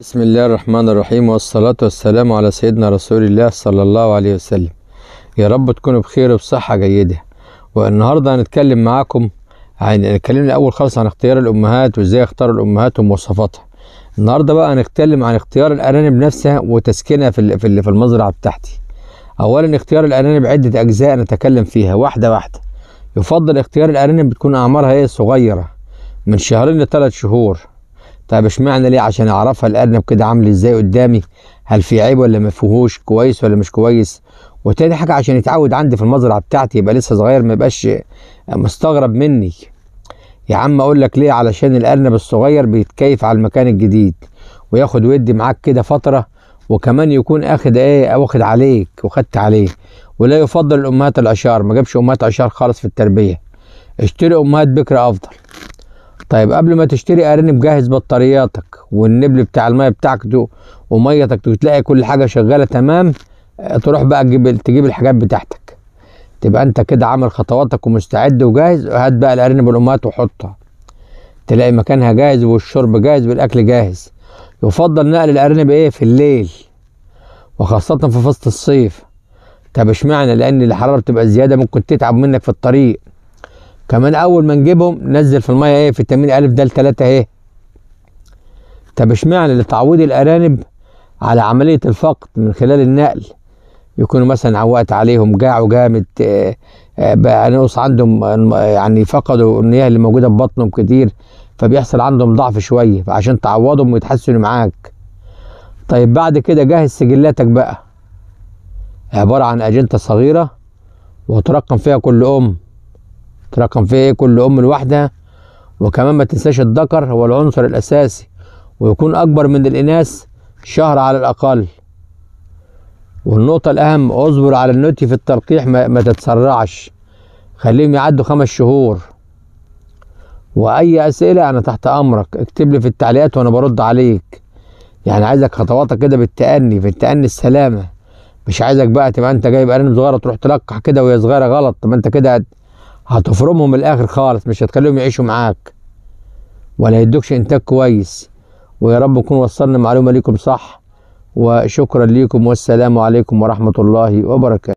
بسم الله الرحمن الرحيم والصلاة والسلام على سيدنا رسول الله صلى الله عليه وسلم يا رب تكونوا بخير وبصحة جيدة والنهاردة هنتكلم معاكم عن اتكلمنا الأول خالص عن اختيار الأمهات وإزاي اختاروا الأمهات ومواصفاتها النهاردة بقى هنتكلم عن اختيار الأرانب نفسها وتسكينها في في المزرعة بتاعتي أولا اختيار الأرانب عدة أجزاء نتكلم فيها واحدة واحدة يفضل اختيار الأرانب بتكون أعمارها هي صغيرة من شهرين لثلاث شهور طيب اشمعنى ليه عشان اعرفها الارنب كده عامل ازاي قدامي هل في عيب ولا ما فيهوش كويس ولا مش كويس وتاني حاجه عشان يتعود عندي في المزرعه بتاعتي يبقى لسه صغير ما يبقاش مستغرب مني يا عم اقول لك ليه علشان الارنب الصغير بيتكيف على المكان الجديد وياخد ودي معاك كده فتره وكمان يكون اخد ايه واخد عليك وخدت عليه ولا يفضل الامهات العشار ما جابش امهات عشار خالص في التربيه اشتري امهات بكره افضل طيب قبل ما تشتري ارانب جهز بطارياتك والنبل بتاع الميه بتاعك ده وميتك وتلاقي كل حاجه شغاله تمام آه، تروح بقى تجيب تجيب الحاجات بتاعتك تبقى انت كده عامل خطواتك ومستعد وجاهز هات بقى الارنب والامهات وحطها تلاقي مكانها جاهز والشرب جاهز والاكل جاهز يفضل نقل الارنب ايه في الليل وخاصه في فصل الصيف طب اشمعنى لان الحراره بتبقى زياده ممكن تتعب منك في الطريق كمان اول ما نجيبهم نزل في الميه ايه فيتامين ا د 3 ايه طب اشمعنى لتعويض الارانب على عمليه الفقد من خلال النقل يكونوا مثلا عوقت عليهم جاعوا جامد آه، آه، بقى نقص عندهم آه، يعني فقدوا المياه اللي موجوده في بطنهم كتير فبيحصل عندهم ضعف شويه فعشان تعوضهم ويتحسنوا معاك طيب بعد كده جهز سجلاتك بقى عباره عن اجنته صغيره وترقم فيها كل ام رقم في كل أم لوحدها وكمان ما تنساش الذكر هو العنصر الأساسي ويكون أكبر من الإناث شهر على الأقل والنقطة الأهم اصبر على النوتي في التلقيح ما, ما تتسرعش خليهم يعدوا خمس شهور وأي أسئلة أنا تحت أمرك اكتب لي في التعليقات وأنا برد عليك يعني عايزك خطواتك كده بالتأني في التأني السلامة مش عايزك بقى تبقى أنت جايب أرنب صغيرة تروح تلقح كده وهي صغيرة غلط ما أنت كده هتفرمهم من الاخر خالص مش هتخليهم يعيشوا معاك ولا يدوكش انتاج كويس ويا رب نكون وصلنا معلومه ليكم صح وشكرا ليكم والسلام عليكم ورحمه الله وبركاته